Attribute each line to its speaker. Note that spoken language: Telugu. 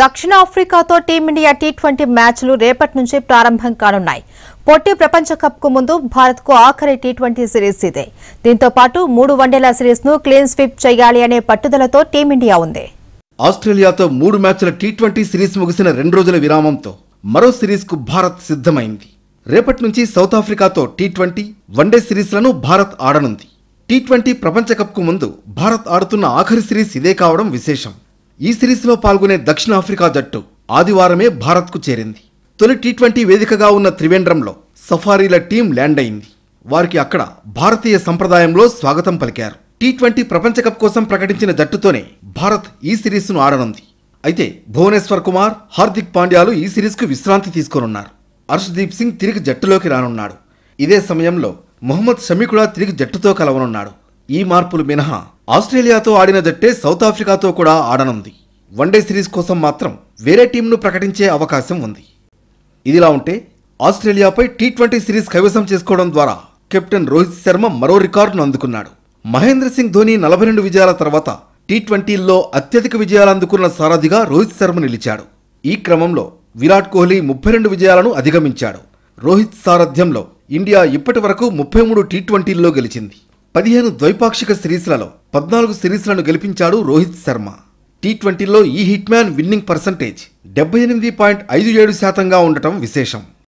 Speaker 1: దక్షిణాఫ్రికాతో టీమిండియా టీ ట్వంటీ మ్యాచ్లు రేపటి నుంచి ప్రారంభం కానున్నాయి పొట్టి ప్రపంచ కప్కు ముందు భారత్కు ఆఖరి టీ ట్వంటీ సిరీస్ ఇదే దీంతో పాటు మూడు వన్డేల సిరీస్ను క్లీన్ స్వీప్ చేయాలి అనే పట్టుదలతో టీమిండియా ఉంది
Speaker 2: ఆస్ట్రేలియాతో మూడు మ్యాచ్ల టీ ట్వంటీ సిరీస్ ముగిసిన రెండు రోజుల విరామంతో మరో సిరీస్కు భారత్ సిద్ధమైంది రేపటి నుంచి సౌత్ ఆఫ్రికాతో టీ ట్వంటీ వన్డే సిరీస్లను భారత్ ఆడనుంది టీ ట్వంటీ ప్రపంచ కప్కు ముందు భారత్ ఆడుతున్న ఆఖరి సిరీస్ ఇదే కావడం విశేషం ఈ సిరీస్లో పాల్గొనే దక్షిణాఫ్రికా జట్టు ఆదివారమే భారత్కు చేరింది తొలి టీ ట్వంటీ వేదికగా ఉన్న త్రివేంద్రంలో సఫారీల టీం ల్యాండ్ అయింది వారికి అక్కడ భారతీయ సంప్రదాయంలో స్వాగతం పలికారు టీ ట్వంటీ ప్రపంచకప్ కోసం ప్రకటించిన జట్టుతోనే భారత్ ఈ సిరీస్ను ఆడనుంది అయితే భువనేశ్వర్ కుమార్ హార్దిక్ పాండ్యాలు ఈ సిరీస్కు విశ్రాంతి తీసుకోనున్నారు అర్షదీప్ సింగ్ తిరిగి జట్టులోకి రానున్నాడు ఇదే సమయంలో మొహమ్మద్ షమి కూడా తిరిగి జట్టుతో కలవనున్నాడు ఈ మార్పులు మినహా ఆస్ట్రేలియాతో ఆడిన జట్టే సౌత్ ఆఫ్రికాతో కూడా ఆడనుంది వన్డే సిరీస్ కోసం మాత్రం వేరే టీంను ప్రకటించే అవకాశం ఉంది ఇదిలా ఉంటే ఆస్ట్రేలియాపై టీ ట్వంటీ సిరీస్ కైవసం చేసుకోవడం ద్వారా కెప్టెన్ రోహిత్ శర్మ మరో రికార్డును అందుకున్నాడు మహేంద్ర సింగ్ ధోని నలభై రెండు విజయాల తర్వాత టీ ట్వంటీల్లో అత్యధిక విజయాలు అందుకున్న సారథిగా రోహిత్ శర్మ నిలిచాడు ఈ క్రమంలో విరాట్ కోహ్లీ ముప్పై రెండు విజయాలను అధిగమించాడు రోహిత్ సారథ్యంలో ఇండియా ఇప్పటి వరకు ముప్పై మూడు టీ ట్వంటీల్లో గెలిచింది పదిహేను ద్వైపాక్షిక సిరీస్లలో పద్నాలుగు సిరీస్లను గెలిపించాడు రోహిత్ శర్మ టీ ట్వంటీలో ఈ హిట్మ్యాన్ విన్నింగ్ పర్సంటేజ్ డెబ్బై ఎనిమిది పాయింట్ ఐదు ఏడు శాతంగా ఉండటం విశేషం